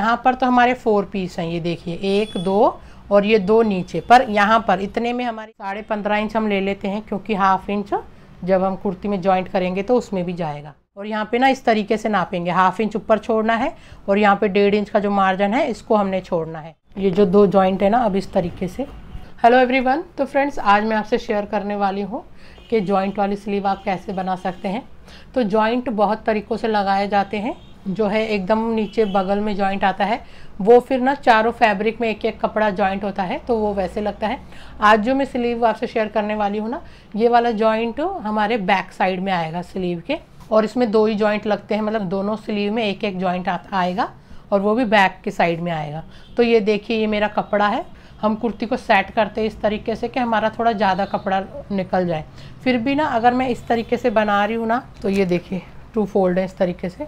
यहाँ पर तो हमारे फोर पीस हैं ये देखिए एक दो और ये दो नीचे पर यहाँ पर इतने में हमारे साढ़े पंद्रह इंच हम ले लेते हैं क्योंकि हाफ इंच जब हम कुर्ती में जॉइंट करेंगे तो उसमें भी जाएगा और यहाँ पे ना इस तरीके से नापेंगे हाफ इंच ऊपर छोड़ना है और यहाँ पे डेढ़ इंच का जो मार्जिन है इसको हमने छोड़ना है ये जो दो जॉइंट है ना अब इस तरीके से हेलो एवरीवन तो फ्रेंड्स आज मैं आपसे शेयर करने वाली हूँ कि जॉइंट वाली स्लीव आप कैसे बना सकते हैं तो जॉइंट बहुत तरीक़ों से लगाए जाते हैं जो है एकदम नीचे बगल में जॉइंट आता है वो फिर ना चारों फैब्रिक में एक एक कपड़ा जॉइंट होता है तो वो वैसे लगता है आज जो मैं स्लीव आपसे शेयर करने वाली हूँ ना ये वाला जॉइंट हमारे बैक साइड में आएगा स्लीव के और इसमें दो ही जॉइंट लगते हैं मतलब दोनों स्लीव में एक एक जॉइंट आएगा और वो भी बैक के साइड में आएगा तो ये देखिए ये मेरा कपड़ा है हम कुर्ती को सेट करते हैं इस तरीके से कि हमारा थोड़ा ज़्यादा कपड़ा निकल जाए फिर भी ना अगर मैं इस तरीके से बना रही हूँ ना तो ये देखिए टू फोल्ड है इस तरीके से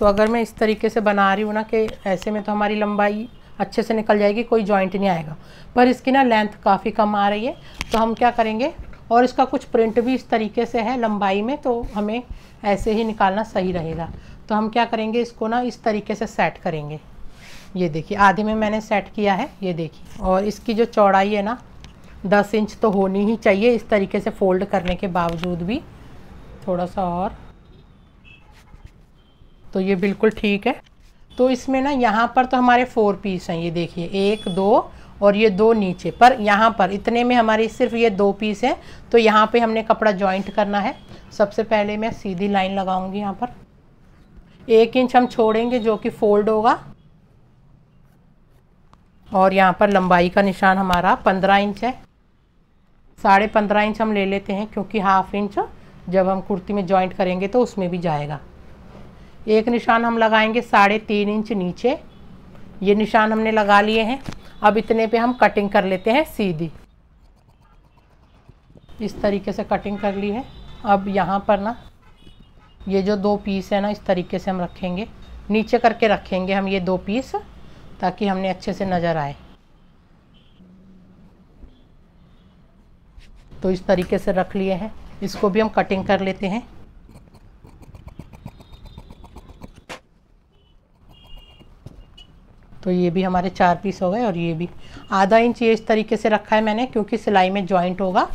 तो अगर मैं इस तरीके से बना रही हूँ ना कि ऐसे में तो हमारी लंबाई अच्छे से निकल जाएगी कोई जॉइंट नहीं आएगा पर इसकी ना लेंथ काफ़ी कम आ रही है तो हम क्या करेंगे और इसका कुछ प्रिंट भी इस तरीके से है लंबाई में तो हमें ऐसे ही निकालना सही रहेगा तो हम क्या करेंगे इसको ना इस तरीके से सेट करेंगे ये देखिए आधे में मैंने सेट किया है ये देखिए और इसकी जो चौड़ाई है ना दस इंच तो होनी ही चाहिए इस तरीके से फोल्ड करने के बावजूद भी थोड़ा सा और तो ये बिल्कुल ठीक है तो इसमें ना यहाँ पर तो हमारे फोर पीस हैं ये देखिए एक दो और ये दो नीचे पर यहाँ पर इतने में हमारी सिर्फ ये दो पीस हैं तो यहाँ पे हमने कपड़ा जॉइंट करना है सबसे पहले मैं सीधी लाइन लगाऊंगी यहाँ पर एक इंच हम छोड़ेंगे जो कि फोल्ड होगा और यहाँ पर लंबाई का निशान हमारा पंद्रह इंच है साढ़े पंद्रह इंच हम ले लेते हैं क्योंकि हाफ इंच जब हम कुर्ती में जॉइंट करेंगे तो उसमें भी जाएगा एक निशान हम लगाएंगे साढ़े तीन इंच नीचे ये निशान हमने लगा लिए हैं अब इतने पे हम कटिंग कर लेते हैं सीधी इस तरीके से कटिंग कर ली है अब यहाँ पर ना ये जो दो पीस है ना इस तरीके से हम रखेंगे नीचे करके रखेंगे हम ये दो पीस ताकि हमने अच्छे से नज़र आए तो इस तरीके से रख लिए हैं इसको भी हम कटिंग कर लेते हैं तो ये भी हमारे चार पीस हो गए और ये भी आधा इंच ये इस तरीके से रखा है मैंने क्योंकि सिलाई में जॉइंट होगा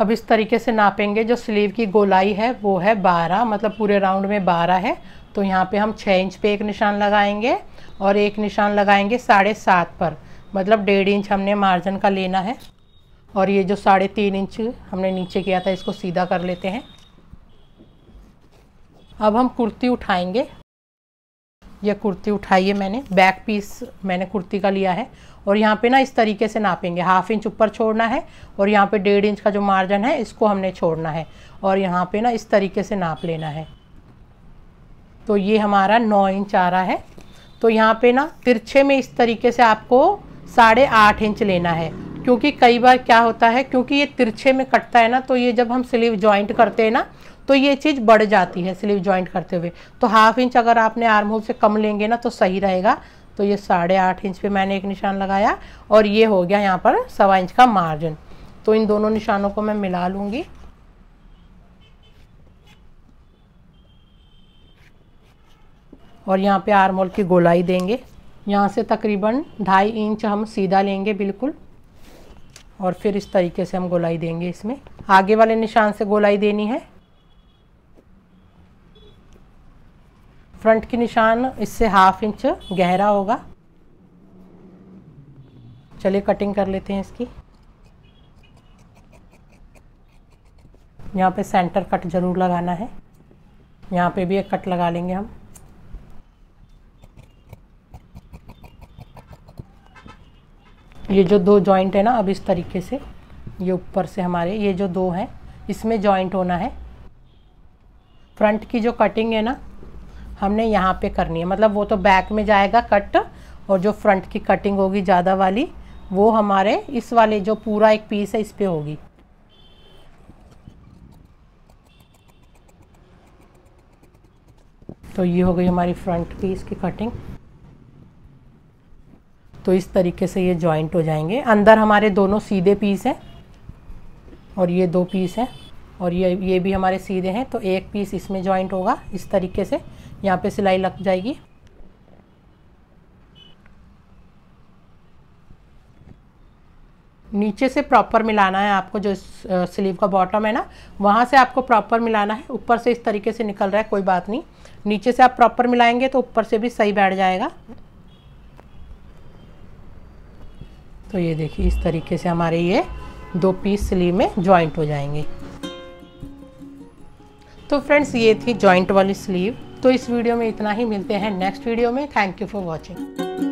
अब इस तरीके से नापेंगे जो स्लीव की गोलाई है वो है बारह मतलब पूरे राउंड में बारह है तो यहाँ पे हम छः इंच पे एक निशान लगाएंगे और एक निशान लगाएंगे साढ़े सात पर मतलब डेढ़ इंच हमने मार्जिन का लेना है और ये जो साढ़े तीन इंच हमने नीचे किया था इसको सीधा कर लेते हैं अब हम कुर्ती उठाएंगे यह कुर्ती उठाइए मैंने बैक पीस मैंने कुर्ती का लिया है और यहाँ पे ना इस तरीके से नापेंगे हाफ इंच ऊपर छोड़ना है और यहाँ पे डेढ़ इंच का जो मार्जिन है इसको हमने छोड़ना है और यहाँ पे ना इस तरीके से नाप लेना है तो ये हमारा नौ इंच आ रहा है तो यहाँ पे ना तिरछे में इस तरीके से आपको साढ़े आठ इंच लेना है क्योंकि कई बार क्या होता है क्योंकि ये तिरछे में कटता है ना तो ये जब हम स्लीव ज्वाइंट करते हैं ना तो ये चीज़ बढ़ जाती है स्लीव ज्वाइंट करते हुए तो हाफ इंच अगर आपने आर्म होल से कम लेंगे ना तो सही रहेगा तो ये साढ़े आठ इंच पे मैंने एक निशान लगाया और ये हो गया यहाँ पर सवा इंच का मार्जिन तो इन दोनों निशानों को मैं मिला लूँगी और यहाँ पे आर्म होल की गोलाई देंगे यहाँ से तकरीबन ढाई इंच हम सीधा लेंगे बिल्कुल और फिर इस तरीके से हम गोलाई देंगे इसमें आगे वाले निशान से गोलाई देनी है फ्रंट की निशान इससे हाफ इंच गहरा होगा चलिए कटिंग कर लेते हैं इसकी यहाँ पे सेंटर कट ज़रूर लगाना है यहाँ पे भी एक कट लगा लेंगे हम ये जो दो जॉइंट है ना अब इस तरीके से ये ऊपर से हमारे ये जो दो हैं इसमें जॉइंट होना है फ्रंट की जो कटिंग है ना हमने यहाँ पे करनी है मतलब वो तो बैक में जाएगा कट और जो फ्रंट की कटिंग होगी ज़्यादा वाली वो हमारे इस वाले जो पूरा एक पीस है इस पर होगी तो ये हो गई हमारी फ्रंट पीस की कटिंग तो इस तरीके से ये जॉइंट हो जाएंगे अंदर हमारे दोनों सीधे पीस हैं और ये दो पीस हैं और ये ये भी हमारे सीधे हैं तो एक पीस इसमें जॉइंट होगा इस तरीके से यहाँ पे सिलाई लग जाएगी नीचे से प्रॉपर मिलाना है आपको जो स्लीव का बॉटम है ना वहाँ से आपको प्रॉपर मिलाना है ऊपर से इस तरीके से निकल रहा है कोई बात नहीं नीचे से आप प्रॉपर मिलाएंगे तो ऊपर से भी सही बैठ जाएगा तो ये देखिए इस तरीके से हमारे ये दो पीस स्लीव में ज्वाइंट हो जाएंगे तो फ्रेंड्स ये थी जॉइंट वाली स्लीव तो इस वीडियो में इतना ही मिलते हैं नेक्स्ट वीडियो में थैंक यू फॉर वॉचिंग